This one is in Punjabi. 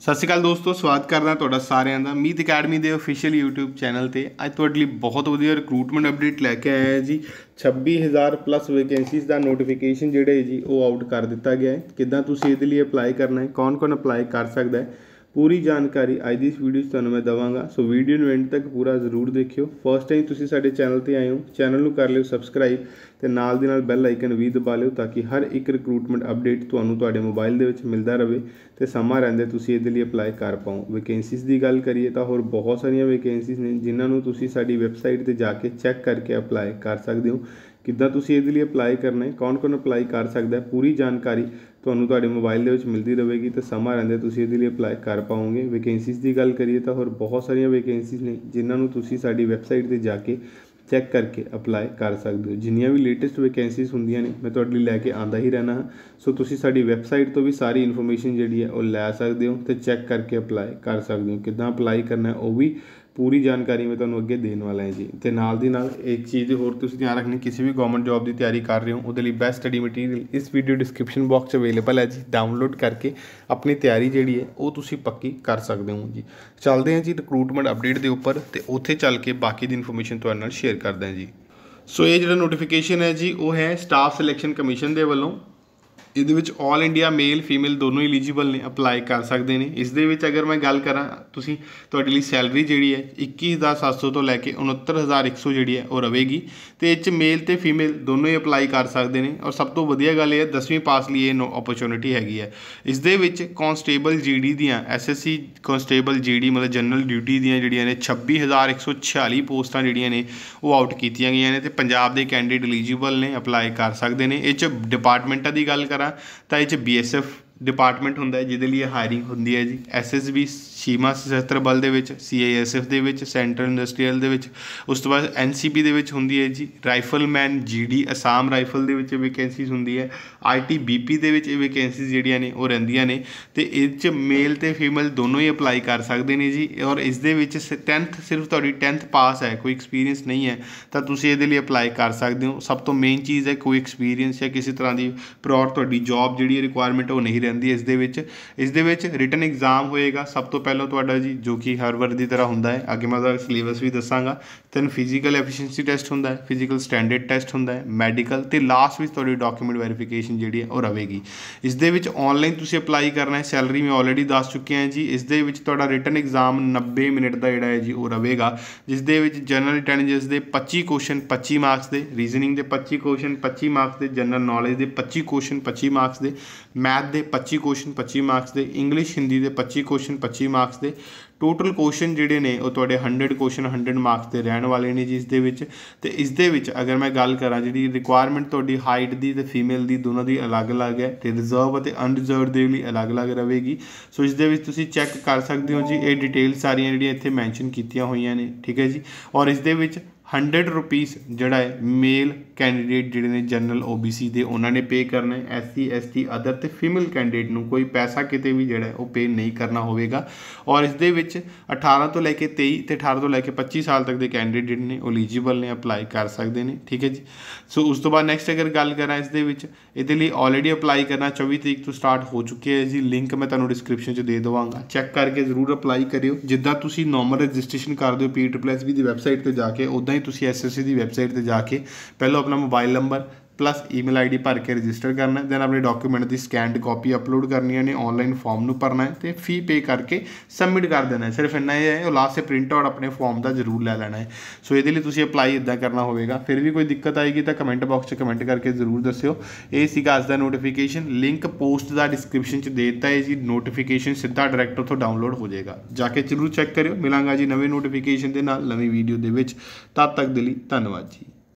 ਸਤਿ ਸ਼੍ਰੀ ਅਕਾਲ ਦੋਸਤੋ ਸਵਾਗਤ ਕਰਦਾ ਤੁਹਾਡਾ ਸਾਰਿਆਂ ਦਾ ਮੀਤ ਅਕੈਡਮੀ ਦੇ ਅਫੀਸ਼ੀਅਲ YouTube ਚੈਨਲ ਤੇ ਅੱਜ ਤੁਹਾਡੇ ਲਈ ਬਹੁਤ ਵਧੀਆ ਰਿਕਰੂਟਮੈਂਟ ਅਪਡੇਟ ਲੈ ਕੇ ਆਇਆ ਹੈ ਜੀ 26000 ਪਲੱਸ ਵੈਕੈਂਸੀਜ਼ ਦਾ ਨੋਟੀਫਿਕੇਸ਼ਨ ਜਿਹੜਾ ਜੀ ਉਹ ਆਊਟ ਕਰ ਦਿੱਤਾ ਗਿਆ ਹੈ ਕਿੱਦਾਂ ਤੁਸੀਂ ਇਹਦੇ ਲਈ ਅਪਲਾਈ ਕਰਨਾ ਹੈ ਕੌਣ-ਕੌਣ ਅਪਲਾਈ ਕਰ ਸਕਦਾ ਹੈ ਪੂਰੀ ਜਾਣਕਾਰੀ ਅੱਜ ਦੀ ਇਸ ਵੀਡੀਓ 'ਚ ਤੁਹਾਨੂੰ ਮੈਂ ਦਵਾਂਗਾ ਸੋ ਵੀਡੀਓ ਨੂੰ ਐਂਡ ਤੱਕ ਪੂਰਾ ਜ਼ਰੂਰ ਦੇਖਿਓ ਫਸਟ ਟਾਈਮ ਤੁਸੀਂ ਸਾਡੇ ਚੈਨਲ ਤੇ ਆਏ ਹੋ ਚੈਨਲ ਨੂੰ ਕਰ ਲਿਓ ਸਬਸਕ੍ਰਾਈਬ ਤੇ ਨਾਲ ਦੀ ਨਾਲ ਬੈਲ ਆਈਕਨ ਵੀ ਦਬਾ ਲਿਓ ਤਾਂ ਕਿ ਹਰ ਇੱਕ ਰਿਕਰੂਟਮੈਂਟ ਅਪਡੇਟ ਤੁਹਾਨੂੰ ਤੁਹਾਡੇ ਮੋਬਾਈਲ ਦੇ ਵਿੱਚ ਮਿਲਦਾ ਰਹੇ ਤੇ ਸਮਾਂ ਰਹਿੰਦੇ ਤੁਸੀਂ ਇਹਦੇ ਲਈ ਅਪਲਾਈ ਕਰ ਪਾਓ ਵੈਕੈਂਸੀਜ਼ ਦੀ ਗੱਲ ਕਰੀਏ ਤਾਂ ਹੋਰ ਬਹੁਤ ਸਾਰੀਆਂ ਵੈਕੈਂਸੀਜ਼ ਨੇ ਜਿਨ੍ਹਾਂ ਨੂੰ ਤੁਸੀਂ ਸਾਡੀ ਵੈਬਸਾਈਟ ਤੇ ਜਾ ਕੇ ਚੈੱਕ ਕਰਕੇ ਅਪਲਾਈ ਕਰ ਸਕਦੇ ਹੋ ਕਿੱਦਾਂ ਤੁਸੀਂ ਇਹਦੇ ਲਈ ਅਪਲਾਈ ਕਰਨਾ ਹੈ ਕੌਣ-ਕੌਣ ਅਪਲਾਈ ਕਰ ਸਕਦਾ ਹੈ ਪੂਰੀ ਜਾਣਕਾਰੀ ਤੁਹਾਨੂੰ ਤੁਹਾਡੇ ਮੋਬਾਈਲ ਦੇ ਵਿੱਚ ਮਿਲਦੀ ਰਹੇਗੀ ਤੇ ਸਮਾਂ ਰਹਿੰਦੇ ਤੁਸੀਂ ਇਹਦੇ ਲਈ ਅਪਲਾਈ ਕਰ ਪਾਓਗੇ ਵੈਕੈਂਸੀਜ਼ ਦੀ ਗੱਲ ਕਰੀਏ ਤਾਂ ਹੋਰ ਬਹੁਤ ਸਾਰੀਆਂ ਵੈਕੈਂਸੀਜ਼ ਨੇ ਜਿਨ੍ਹਾਂ ਨੂੰ ਤੁਸੀਂ ਸਾਡੀ ਵੈਬਸਾਈਟ ਤੇ ਜਾ ਕੇ ਚੈੱਕ ਕਰਕੇ ਅਪਲਾਈ ਕਰ ਸਕਦੇ ਹੋ ਜਿੰਨੀਆਂ ਵੀ ਲੇਟੈਸਟ ਵੈਕੈਂਸੀਜ਼ ਹੁੰਦੀਆਂ ਨੇ ਮੈਂ ਤੁਹਾਡੇ ਲਈ ਲੈ ਕੇ ਆਂਦਾ ਹੀ ਰਹਿਣਾ ਸੋ ਤੁਸੀਂ ਸਾਡੀ ਵੈਬਸਾਈਟ ਤੋਂ ਵੀ ਸਾਰੀ ਇਨਫੋਰਮੇਸ਼ਨ ਜਿਹੜੀ ਹੈ ਉਹ ਲੈ ਸਕਦੇ ਹੋ ਤੇ ਚੈੱਕ ਕਰਕੇ ਅਪਲਾਈ ਕਰ ਸਕਦੇ ਹੋ ਕਿੱਦਾਂ ਅਪਲਾਈ ਕਰਨਾ ਹੈ ਉਹ ਵੀ ਪੂਰੀ ਜਾਣਕਾਰੀ ਮੈਂ ਤੁਹਾਨੂੰ ਅੱਗੇ ਦੇਣ ਵਾਲਾ ਹਾਂ ਜੀ ਤੇ ਨਾਲ ਦੀ ਨਾਲ ਇੱਕ ਚੀਜ਼ ਹੋਰ ਤੁਸੀਂ ਧਿਆਨ ਰੱਖਣੀ ਕਿਸੇ ਵੀ ਗਵਰਨਮੈਂਟ ਜੌਬ ਦੀ ਤਿਆਰੀ ਕਰ ਰਹੇ ਹੋ ਉਹਦੇ ਲਈ ਬੈਸਟ ਸਟੱਡੀ ਮਟੀਰੀਅਲ ਇਸ ਵੀਡੀਓ ਡਿਸਕ੍ਰਿਪਸ਼ਨ ਬਾਕਸ 'ਚ ਅਵੇਲੇਬਲ ਹੈ ਜੀ ਡਾਊਨਲੋਡ ਕਰਕੇ ਆਪਣੀ ਤਿਆਰੀ ਜਿਹੜੀ ਹੈ ਉਹ ਤੁਸੀਂ ਪੱਕੀ ਕਰ ਸਕਦੇ ਹੋ ਜੀ ਚੱਲਦੇ ਹਾਂ ਜੀ ਰਿਕਰੂਟਮੈਂਟ ਅਪਡੇਟ ਦੇ ਉੱਪਰ ਤੇ ਉੱਥੇ ਚੱਲ ਕੇ ਬਾਕੀ ਦੀ ਇਨਫੋਰਮੇਸ਼ਨ ਤੁਹਾਡੇ ਨਾਲ ਸ਼ੇਅਰ ਕਰਦਾ ਜੀ ਸੋ ਇਹ ਜਿਹੜਾ ਨੋਟੀਫਿਕੇਸ਼ਨ ਹੈ ਜੀ ਉਹ ਹੈ ਸਟਾਫ ਸਿਲੈਕਸ਼ਨ ਕਮਿਸ਼ਨ ਦੇ ਵੱਲੋਂ ਇਹਦੇ ਵਿੱਚ 올 ਇੰਡੀਆ ਮੇਲ ਫੀਮੇਲ ਦੋਨੋਂ ਐਲੀਜੀਬਲ ਨੇ ਅਪਲਾਈ ਕਰ ਸਕਦੇ ਨੇ ਇਸ ਦੇ ਵਿੱਚ ਅਗਰ ਮੈਂ ਗੱਲ ਕਰਾਂ ਤੁਸੀਂ ਤੁਹਾਡੇ ਲਈ ਸੈਲਰੀ ਜਿਹੜੀ ਹੈ 21700 ਤੋਂ ਲੈ ਕੇ 69100 ਜਿਹੜੀ ਹੈ ਉਹ ਰਹੇਗੀ ਤੇ ਇੱਚ ਮੇਲ ਤੇ ਫੀਮੇਲ ਦੋਨੋਂ ਹੀ ਅਪਲਾਈ ਕਰ ਸਕਦੇ ਨੇ ਔਰ ਸਭ ਤੋਂ ਵਧੀਆ ਗੱਲ ਇਹ ਹੈ 10ਵੀਂ ਪਾਸ ਲਈ ਇਹ ਨੋ ਓਪਰਚ्युनिटी ਹੈਗੀ ਹੈ ਇਸ ਦੇ ਵਿੱਚ ਕਨਸਟੇਬਲ ਜੀਡੀ ਦੀਆਂ ਐਸਐਸਸੀ ਕਨਸਟੇਬਲ ਜੀਡੀ ਮਤਲਬ ਜਨਰਲ ਡਿਊਟੀ ਦੀਆਂ ਜਿਹੜੀਆਂ ਨੇ 26146 ਪੋਸਟਾਂ ਜਿਹੜੀਆਂ ਨੇ ਉਹ ਆਊਟ ਕੀਤੀਆਂ ਗਈਆਂ ਨੇ ਤੇ ਪੰਜਾਬ ਦੇ ਕੈਂਡੀਡੇਟ ਐਲੀਜੀਬਲ ਨੇ ਅਪਲਾਈ ਕਰ ਸਕਦੇ ਨੇ ਇਹ ਚ ਡਿਪਾਰਟਮੈਂਟਾਂ ਦੀ ਗੱਲ ਕਰ ਕਰਾਂ ਤਾਂ ਇਹ ਚ ਬੀਐਸਐਫ ਡਿਪਾਰਟਮੈਂਟ ਹੁੰਦਾ ਹੈ ਜਿਹਦੇ ਲਈ ਹਾਇਰਿੰਗ ਹੁੰਦੀ ਹੈ ਜੀ ਐਸਐਸਬੀ ਸੀਮਾ ਸਸ਼ਸਤਰ ਬਲ ਦੇ ਵਿੱਚ ਸੀਆਈਐਸਐਫ ਦੇ ਵਿੱਚ ਸੈਂਟਰਲ ਇੰਡਸਟਰੀਅਲ ਦੇ ਵਿੱਚ ਉਸ ਤੋਂ ਬਾਅਦ ਐਨਸੀਬੀ ਦੇ ਵਿੱਚ ਹੁੰਦੀ ਹੈ ਜੀ ਰਾਈਫਲਮੈਨ ਜੀਡੀ ਅਸਾਮ ਰਾਈਫਲ ਦੇ ਵਿੱਚ ਵੈਕੈਂਸੀਜ਼ ਹੁੰਦੀ ਹੈ ਆਰਟੀਬੀਪੀ ਦੇ ਵਿੱਚ ਇਹ ਵੈਕੈਂਸੀਜ਼ ਜਿਹੜੀਆਂ ਨੇ ਉਹ ਰਹਿੰਦੀਆਂ ਨੇ ਤੇ ਇਹ ਚ ਮੇਲ ਤੇ ਫੀਮੇਲ ਦੋਨੋਂ ਹੀ ਅਪਲਾਈ ਕਰ ਸਕਦੇ ਨੇ ਜੀ ਔਰ ਇਸ ਦੇ ਵਿੱਚ 10th ਸਿਰਫ ਤੁਹਾਡੀ 10th ਪਾਸ ਹੈ ਕੋਈ ਐਕਸਪੀਰੀਅੰਸ ਨਹੀਂ ਹੈ ਤਾਂ ਤੁਸੀਂ ਇਹਦੇ ਲਈ ਅਪਲਾਈ ਕਰ ਸਕਦੇ ਹੋ ਸਭ ਤੋਂ ਮੇਨ ਚੀਜ਼ ਹੈ ਕੋਈ ਐਕਸਪੀਰੀਅੰਸ ਜਾਂ ਕਿਸੇ ਤਰ੍ਹਾਂ ਦੀ ਪ੍ਰੋਰ ਤੁਹਾਡੀ ਜੌਬ ਜਿਹੜੀ ਰਿਕੁਆਇਰਮੈਂਟ ਉਹ ਨਹੀਂ ਜਾਂਦੀ ਹੈ ਇਸ ਦੇ ਵਿੱਚ ਇਸ ਦੇ ਵਿੱਚ ਰਿਟਨ ਐਗਜ਼ਾਮ ਹੋਏਗਾ ਸਭ ਤੋਂ ਪਹਿਲਾਂ ਤੁਹਾਡਾ ਜੀ ਜੋ ਕਿ ਹਰ ਵਾਰ ਦੀ ਤਰ੍ਹਾਂ ਹੁੰਦਾ ਹੈ ਅੱਗੇ ਮੈਂ ਤੁਹਾਨੂੰ ਸਿਲੇਬਸ ਵੀ ਦੱਸਾਂਗਾ ਤਨ ਫਿਜ਼ੀਕਲ ਐਫੀਸ਼ੀਐਂਸੀ ਟੈਸਟ ਹੁੰਦਾ ਹੈ ਫਿਜ਼ੀਕਲ ਸਟੈਂਡਰਡ ਟੈਸਟ ਹੁੰਦਾ ਹੈ ਮੈਡੀਕਲ ਤੇ ਲਾਸਟ ਵਿੱਚ ਤੁਹਾਡੀ ਡਾਕੂਮੈਂਟ ਵੈਰੀਫਿਕੇਸ਼ਨ ਜਿਹੜੀ ਹੈ ਉਹ ਰਹੇਗੀ ਇਸ ਦੇ ਵਿੱਚ ਆਨਲਾਈਨ ਤੁਸੀਂ ਅਪਲਾਈ ਕਰਨਾ ਹੈ ਸੈਲਰੀ ਮੈਂ ਆਲਰੇਡੀ ਦੱਸ ਚੁੱਕੇ ਹਾਂ ਜੀ ਇਸ ਦੇ ਵਿੱਚ ਤੁਹਾਡਾ ਰਿਟਨ ਐਗਜ਼ਾਮ 90 ਮਿੰਟ ਦਾ ਜਿਹੜਾ ਹੈ ਜੀ ਉਹ ਰਹੇਗਾ ਜਿਸ ਦੇ ਵਿੱਚ ਜਨਰਲ ਟੈਨਜਸ ਦੇ 25 ਕੁਐਸਚਨ 25 ਮਾਰਕਸ ਦੇ ਰੀਜ਼ਨਿੰਗ ਦੇ 25 ਕੁਐਸਚਨ 25 ਮਾਰਕਸ ਦੇ ਜਨਰਲ ਨੌਲੇਜ ਦੇ 25 ਕੁਐਸਚਨ 25 ਮਾਰਕਸ ਦੇ ਮੈਥ ਦੇ 25 ਕੁਐਸਚਨ 25 ਮਾਰਕਸ ਦੇ ਇੰਗਲਿਸ਼ ਹਿੰਦੀ ਦੇ 25 ਕੁਐਸਚਨ 25 ਮਾਰਕਸ ਦੇ ਟੋਟਲ ਕੁਐਸਚਨ ਜਿਹੜੇ ਨੇ ਉਹ ਤੁਹਾਡੇ 100 ਕੁਐਸਚਨ 100 ਮਾਰਕਸ ਦੇ ਰਹਿਣ ਵਾਲੇ ਨੇ ਜਿਸ ਦੇ ਵਿੱਚ ਤੇ ਇਸ ਦੇ ਵਿੱਚ ਅਗਰ ਮੈਂ ਗੱਲ ਕਰਾਂ ਜਿਹੜੀ ਰਿਕੁਆਇਰਮੈਂਟ ਤੁਹਾਡੀ ਹਾਈਟ ਦੀ ਤੇ ਫੀਮੇਲ ਦੀ ਦੋਨਾਂ ਦੀ ਅਲੱਗ-ਅਲੱਗ ਹੈ ਤੇ ਰਿਜ਼ਰਵ ਅਤੇ ਅਨਰਿਜ਼ਰਵ ਦੇ ਲਈ ਅਲੱਗ-ਅਲੱਗ ਰਹੇਗੀ ਸੋ ਇਸ ਦੇ ਵਿੱਚ ਤੁਸੀਂ ਚੈੱਕ ਕਰ ਸਕਦੇ ਹੋ ਜੀ ਇਹ ਡਿਟੇਲ ਸਾਰੀਆਂ ਜਿਹੜੀਆਂ ਇੱਥੇ ਮੈਂਸ਼ਨ ਕੀਤੀਆਂ ਹੋਈਆਂ ਨੇ ਠੀਕ ਹੈ ਜੀ ਔਰ ਇਸ ਦੇ ਵਿੱਚ 100 ਰੁਪੀਸ ਜਿਹੜਾ ਹੈ ਮੇਲ ਕੈਂਡੀਡੇਟ ਜਿਹੜੇ ਨੇ ਜਨਰਲ OBC ਦੇ ਉਹਨਾਂ ਨੇ ਪੇ ਕਰਨਾ ਹੈ SC ST ਅਦਰ ਤੇ ਫੀਮੇਲ ਕੈਂਡੀਡੇਟ ਨੂੰ ਕੋਈ ਪੈਸਾ ਕਿਤੇ ਵੀ ਜਿਹੜਾ ਉਹ ਪੇ ਨਹੀਂ ਕਰਨਾ ਹੋਵੇਗਾ ਔਰ ਇਸ ਦੇ ਵਿੱਚ 18 ਤੋਂ ਲੈ ਕੇ 23 ਤੇ 18 ਤੋਂ ਲੈ ਕੇ 25 ਸਾਲ ਤੱਕ ਦੇ ਕੈਂਡੀਡੇਟ ਨੇ ਐਲੀਜੀਬਲ ਨੇ ਅਪਲਾਈ ਕਰ ਸਕਦੇ ਨੇ ਠੀਕ ਹੈ ਜੀ ਸੋ ਉਸ ਤੋਂ ਬਾਅਦ ਨੈਕਸਟ ਅਗਰ ਗੱਲ ਕਰਾਂ ਇਸ ਦੇ ਵਿੱਚ ਇਹਦੇ ਲਈ ਆਲਰੇਡੀ ਅਪਲਾਈ ਕਰਨਾ 24 ਤਰੀਕ ਤੋਂ ਸਟਾਰਟ ਹੋ ਚੁੱਕੇ ਹੈ ਜੀ ਲਿੰਕ ਮੈਂ ਤੁਹਾਨੂੰ ਡਿਸਕ੍ਰਿਪਸ਼ਨ 'ਚ ਦੇ ਦਵਾਂਗਾ ਚੈੱਕ ਕਰਕੇ ਜ਼ਰੂਰ ਅਪਲਾਈ ਕਰਿਓ ਜਿੱਦਾਂ ਤੁਸੀਂ ਨਾਰਮਲ ਰਜਿਸਟ੍ਰੇਸ਼ਨ ਕਰਦੇ ਹੋ ਪੀ ਟ੍ਰਿਪਲ ਐਸ ਵੀ ਦੀ ਵੈਬਸਾਈਟ ਤੇ ਜਾ ਕੇ ਉਦਾਂ ਹੀ ਤੁਸੀਂ ਐਸਐਸਸੀ ਦੀ ਵੈਬਸਾਈਟ ਤੇ ਜਾ ਕੇ ਪਹਿਲਾਂ ਆਪਣਾ mobile number plus email ID ਭਰ ਕੇ ਰਜਿਸਟਰ ਕਰਨਾ ਦੈਨ ਆਪਣੇ ਡਾਕੂਮੈਂਟ ਦੀ ਸਕੈਨਡ ਕਾਪੀ ਅਪਲੋਡ ਕਰਨੀਆਂ ਨੇ ਆਨਲਾਈਨ ਫਾਰਮ ਨੂੰ ਭਰਨਾ ਹੈ ਤੇ ਫੀ ਪੇ ਕਰਕੇ ਸਬਮਿਟ ਕਰ ਦੇਣਾ ਹੈ ਸਿਰਫ ਇੰਨਾ ਹੀ ਹੈ ਉਹ ਲਾਸਟ ਸੇ ਪ੍ਰਿੰਟ ਆਊਟ ਆਪਣੇ ਫਾਰਮ ਦਾ ਜ਼ਰੂਰ ਲੈ ਲੈਣਾ ਹੈ ਸੋ ਇਹਦੇ ਲਈ ਤੁਸੀਂ ਅਪਲਾਈ ਇਦਾਂ ਕਰਨਾ ਹੋਵੇਗਾ ਫਿਰ ਵੀ ਕੋਈ ਦਿੱਕਤ ਆਏਗੀ ਤਾਂ ਕਮੈਂਟ ਬਾਕਸ 'ਚ ਕਮੈਂਟ ਕਰਕੇ ਜ਼ਰੂਰ ਦੱਸਿਓ ਇਹ ਸੀਗਾ ਅੱਜ ਦਾ ਨੋਟੀਫਿਕੇਸ਼ਨ ਲਿੰਕ ਪੋਸਟ ਦਾ ਡਿਸਕ੍ਰਿਪਸ਼ਨ 'ਚ ਦੇ ਦਿੱਤਾ ਹੈ ਜੀ ਨੋਟੀਫਿਕੇਸ਼ਨ ਸਿੱਧਾ ਡਾਇਰੈਕਟ ਉੱਥੋਂ ਡਾਊਨਲੋਡ ਹੋ ਜਾਏਗਾ ਜਾ ਕੇ ਜ਼ਰੂਰ ਚੈੱਕ ਕਰਿਓ ਮਿਲਾਂਗਾ ਜੀ ਨਵੇਂ ਨੋਟੀਫਿਕੇਸ਼ਨ ਦੇ ਨਾਲ ਨਵੀਂ ਵੀਡੀਓ ਦੇ ਵਿੱਚ ਤਦ ਤੱਕ ਦੇ ਲਈ ਧੰਨਵਾਦ ਜੀ